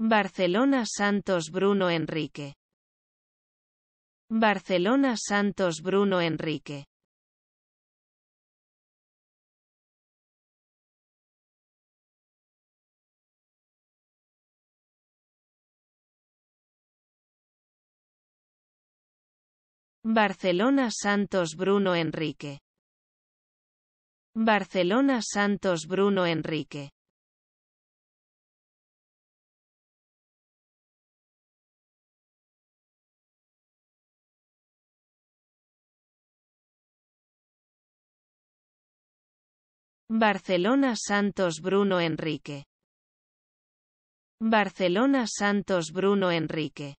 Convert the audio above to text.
Barcelona Santos Bruno Enrique. Barcelona Santos Bruno Enrique. Barcelona Santos Bruno Enrique. Barcelona Santos Bruno Enrique. Barcelona Santos Bruno Enrique. Barcelona Santos Bruno Enrique.